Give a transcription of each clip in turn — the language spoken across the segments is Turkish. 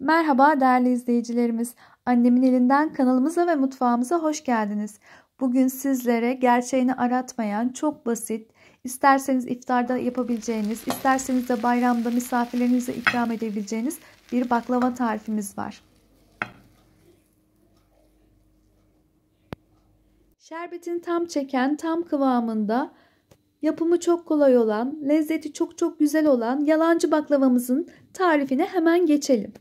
Merhaba değerli izleyicilerimiz. Annemin elinden kanalımıza ve mutfağımıza hoş geldiniz. Bugün sizlere gerçeğini aratmayan çok basit, isterseniz iftarda yapabileceğiniz, isterseniz de bayramda misafirlerinize ikram edebileceğiniz bir baklava tarifimiz var. Şerbetini tam çeken, tam kıvamında yapımı çok kolay olan, lezzeti çok çok güzel olan yalancı baklavamızın tarifine hemen geçelim.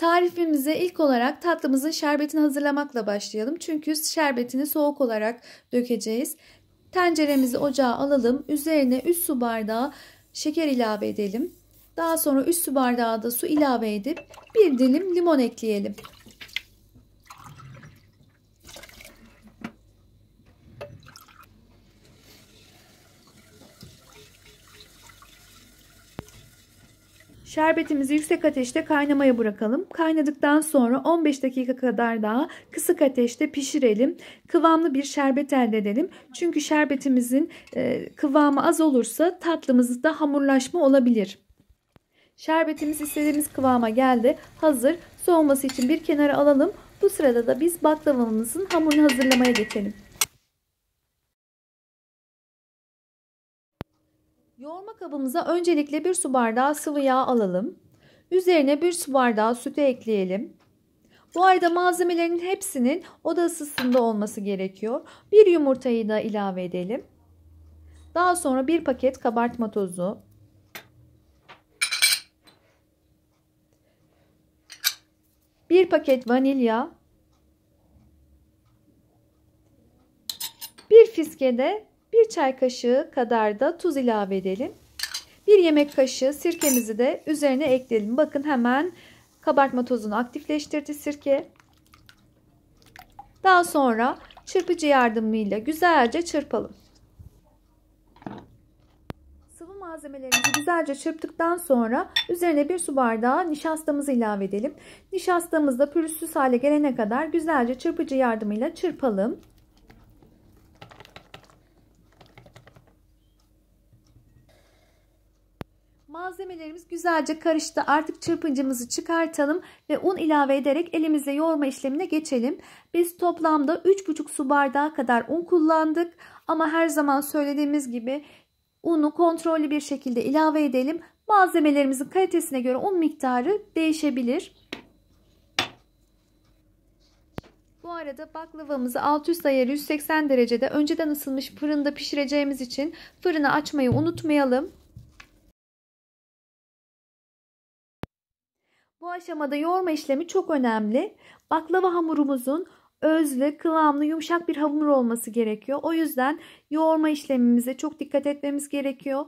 Tarifimize ilk olarak tatlımızın şerbetini hazırlamakla başlayalım. Çünkü şerbetini soğuk olarak dökeceğiz. Tenceremizi ocağa alalım. Üzerine 3 su bardağı şeker ilave edelim. Daha sonra 3 su bardağı da su ilave edip bir dilim limon ekleyelim. Şerbetimizi yüksek ateşte kaynamaya bırakalım. Kaynadıktan sonra 15 dakika kadar daha kısık ateşte pişirelim. Kıvamlı bir şerbet elde edelim. Çünkü şerbetimizin e, kıvamı az olursa tatlımızda hamurlaşma olabilir. Şerbetimiz istediğimiz kıvama geldi. Hazır. Soğuması için bir kenara alalım. Bu sırada da biz baklavamızın hamurunu hazırlamaya geçelim. Yoğurma kabımıza öncelikle bir su bardağı sıvı yağ alalım. Üzerine bir su bardağı sütü ekleyelim. Bu arada malzemelerin hepsinin oda ısısında olması gerekiyor. Bir yumurtayı da ilave edelim. Daha sonra bir paket kabartma tozu. Bir paket vanilya. Bir fiske de 1 çay kaşığı kadar da tuz ilave edelim. 1 yemek kaşığı sirkemizi de üzerine ekleyelim. Bakın hemen kabartma tozunu aktifleştirdi sirke. Daha sonra çırpıcı yardımıyla güzelce çırpalım. Sıvı malzemelerimizi güzelce çırptıktan sonra üzerine bir su bardağı nişastamızı ilave edelim. Nişastamız da pürüzsüz hale gelene kadar güzelce çırpıcı yardımıyla çırpalım. Malzemelerimiz güzelce karıştı. Artık çırpıncımızı çıkartalım ve un ilave ederek elimizle yoğurma işlemine geçelim. Biz toplamda 3,5 su bardağı kadar un kullandık. Ama her zaman söylediğimiz gibi unu kontrollü bir şekilde ilave edelim. Malzemelerimizin kalitesine göre un miktarı değişebilir. Bu arada baklavamızı alt üst ayarı 180 derecede önceden ısınmış fırında pişireceğimiz için fırını açmayı unutmayalım. Bu aşamada yoğurma işlemi çok önemli. Baklava hamurumuzun özlü, kıvamlı, yumuşak bir hamur olması gerekiyor. O yüzden yoğurma işlemimize çok dikkat etmemiz gerekiyor.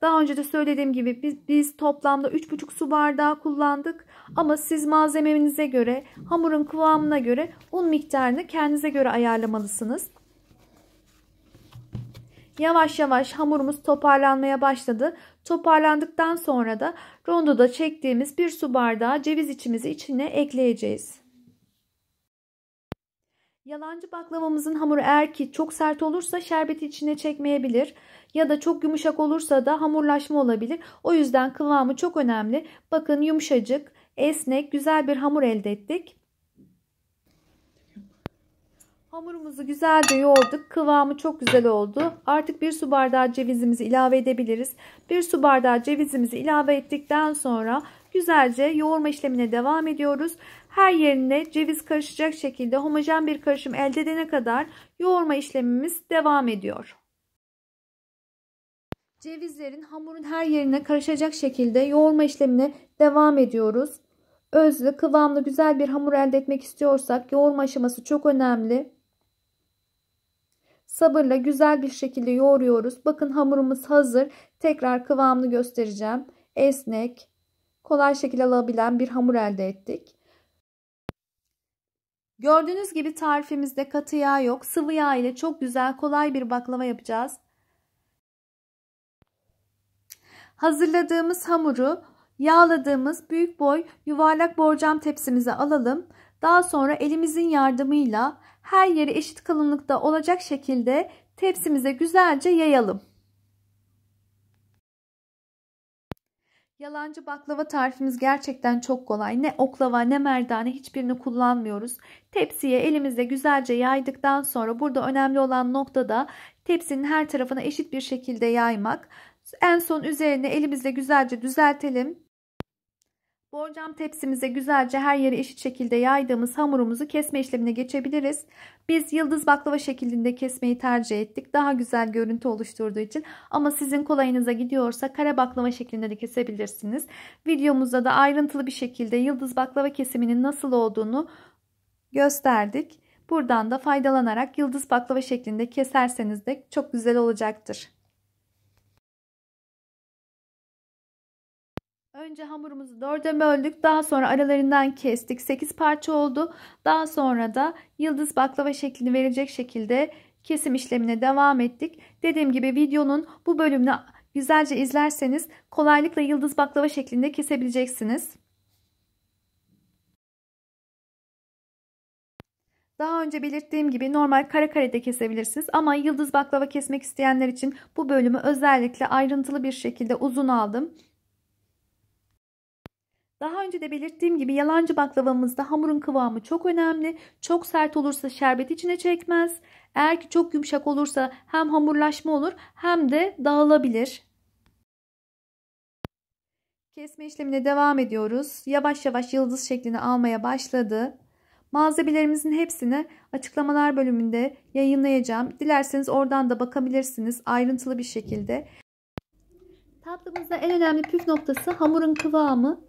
Daha önce de söylediğim gibi biz, biz toplamda 3,5 su bardağı kullandık. Ama siz malzemenize göre, hamurun kıvamına göre un miktarını kendinize göre ayarlamalısınız. Yavaş yavaş hamurumuz toparlanmaya başladı. Toparlandıktan sonra da rondoda çektiğimiz bir su bardağı ceviz içimizi içine ekleyeceğiz. Yalancı baklavamızın hamuru eğer ki çok sert olursa şerbeti içine çekmeyebilir ya da çok yumuşak olursa da hamurlaşma olabilir. O yüzden kıvamı çok önemli. Bakın yumuşacık, esnek, güzel bir hamur elde ettik. Hamurumuzu güzelce yoğurduk. Kıvamı çok güzel oldu. Artık bir su bardağı cevizimizi ilave edebiliriz. Bir su bardağı cevizimizi ilave ettikten sonra güzelce yoğurma işlemine devam ediyoruz. Her yerine ceviz karışacak şekilde homojen bir karışım elde edene kadar yoğurma işlemimiz devam ediyor. Cevizlerin hamurun her yerine karışacak şekilde yoğurma işlemine devam ediyoruz. Özlü, kıvamlı, güzel bir hamur elde etmek istiyorsak yoğurma aşaması çok önemli. Sabırla güzel bir şekilde yoğuruyoruz. Bakın hamurumuz hazır. Tekrar kıvamını göstereceğim. Esnek, kolay şekilde alabilen bir hamur elde ettik. Gördüğünüz gibi tarifimizde katı yağ yok. Sıvı yağ ile çok güzel kolay bir baklava yapacağız. Hazırladığımız hamuru yağladığımız büyük boy yuvarlak borcam tepsimize alalım. Daha sonra elimizin yardımıyla her yeri eşit kalınlıkta olacak şekilde tepsimize güzelce yayalım. Yalancı baklava tarifimiz gerçekten çok kolay. Ne oklava ne merdane hiçbirini kullanmıyoruz. Tepsiye elimizle güzelce yaydıktan sonra burada önemli olan nokta da tepsinin her tarafına eşit bir şekilde yaymak. En son üzerine elimizle güzelce düzeltelim. Borcam tepsimize güzelce her yere eşit şekilde yaydığımız hamurumuzu kesme işlemine geçebiliriz. Biz yıldız baklava şeklinde kesmeyi tercih ettik. Daha güzel görüntü oluşturduğu için ama sizin kolayınıza gidiyorsa kare baklava şeklinde de kesebilirsiniz. Videomuzda da ayrıntılı bir şekilde yıldız baklava kesiminin nasıl olduğunu gösterdik. Buradan da faydalanarak yıldız baklava şeklinde keserseniz de çok güzel olacaktır. Önce hamurumuzu dörde böldük. Daha sonra aralarından kestik. sekiz parça oldu. Daha sonra da yıldız baklava şeklini verecek şekilde kesim işlemine devam ettik. Dediğim gibi videonun bu bölümünü güzelce izlerseniz kolaylıkla yıldız baklava şeklinde kesebileceksiniz. Daha önce belirttiğim gibi normal kare kare de kesebilirsiniz ama yıldız baklava kesmek isteyenler için bu bölümü özellikle ayrıntılı bir şekilde uzun aldım. Daha önce de belirttiğim gibi yalancı baklavamızda hamurun kıvamı çok önemli. Çok sert olursa şerbet içine çekmez. Eğer ki çok yumuşak olursa hem hamurlaşma olur hem de dağılabilir. Kesme işlemine devam ediyoruz. Yavaş yavaş yıldız şeklini almaya başladı. Malzemelerimizin hepsini açıklamalar bölümünde yayınlayacağım. Dilerseniz oradan da bakabilirsiniz ayrıntılı bir şekilde. Tatlımızda en önemli püf noktası hamurun kıvamı.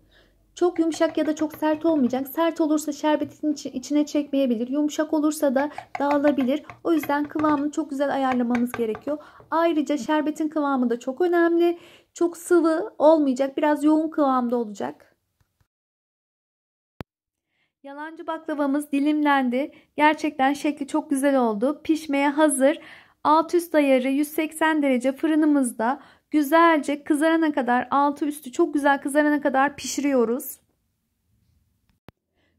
Çok yumuşak ya da çok sert olmayacak. Sert olursa şerbetin içine çekmeyebilir. Yumuşak olursa da dağılabilir. O yüzden kıvamını çok güzel ayarlamamız gerekiyor. Ayrıca şerbetin kıvamı da çok önemli. Çok sıvı olmayacak. Biraz yoğun kıvamda olacak. Yalancı baklavamız dilimlendi. Gerçekten şekli çok güzel oldu. Pişmeye hazır. Alt üst ayarı 180 derece fırınımızda Güzelce kızarana kadar altı üstü çok güzel kızarana kadar pişiriyoruz.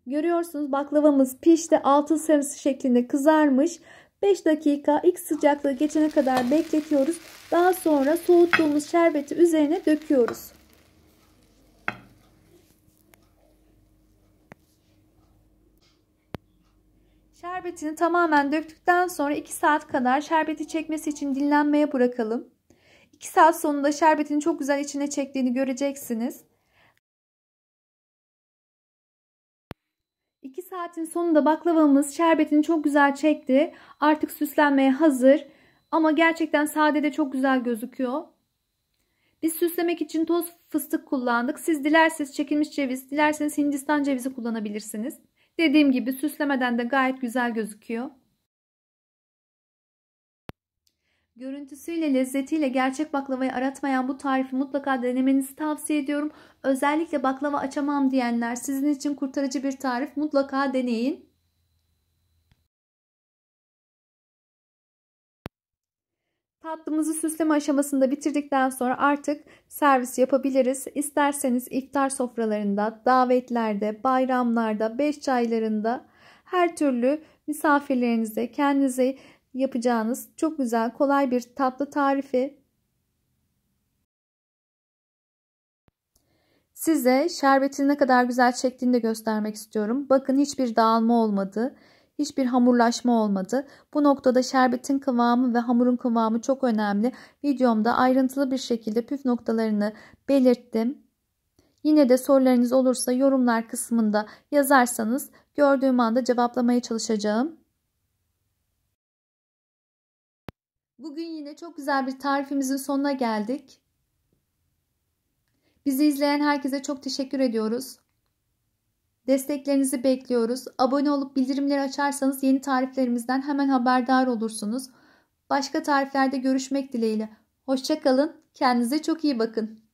Görüyorsunuz baklavamız pişti. Altın sarısı şeklinde kızarmış. 5 dakika ilk sıcaklığı geçene kadar bekletiyoruz. Daha sonra soğuttuğumuz şerbeti üzerine döküyoruz. Şerbetini tamamen döktükten sonra 2 saat kadar şerbeti çekmesi için dinlenmeye bırakalım. 2 saat sonunda şerbetin çok güzel içine çektiğini göreceksiniz. 2 saatin sonunda baklavamız şerbetini çok güzel çekti. Artık süslenmeye hazır. Ama gerçekten sade de çok güzel gözüküyor. Biz süslemek için toz fıstık kullandık. Siz dilerseniz çekilmiş ceviz, dilerseniz Hindistan cevizi kullanabilirsiniz. Dediğim gibi süslemeden de gayet güzel gözüküyor. Görüntüsüyle, lezzetiyle gerçek baklavayı aratmayan bu tarifi mutlaka denemenizi tavsiye ediyorum. Özellikle baklava açamam diyenler sizin için kurtarıcı bir tarif mutlaka deneyin. Tatlımızı süsleme aşamasında bitirdikten sonra artık servis yapabiliriz. İsterseniz iftar sofralarında, davetlerde, bayramlarda, beş çaylarında her türlü misafirlerinize, kendinize yapacağınız çok güzel, kolay bir tatlı tarifi. Size şerbetin ne kadar güzel çektiğini de göstermek istiyorum. Bakın hiçbir dağılma olmadı. Hiçbir hamurlaşma olmadı. Bu noktada şerbetin kıvamı ve hamurun kıvamı çok önemli. Videomda ayrıntılı bir şekilde püf noktalarını belirttim. Yine de sorularınız olursa yorumlar kısmında yazarsanız gördüğüm anda cevaplamaya çalışacağım. Bugün yine çok güzel bir tarifimizin sonuna geldik. Bizi izleyen herkese çok teşekkür ediyoruz. Desteklerinizi bekliyoruz. Abone olup bildirimleri açarsanız yeni tariflerimizden hemen haberdar olursunuz. Başka tariflerde görüşmek dileğiyle. Hoşçakalın. Kendinize çok iyi bakın.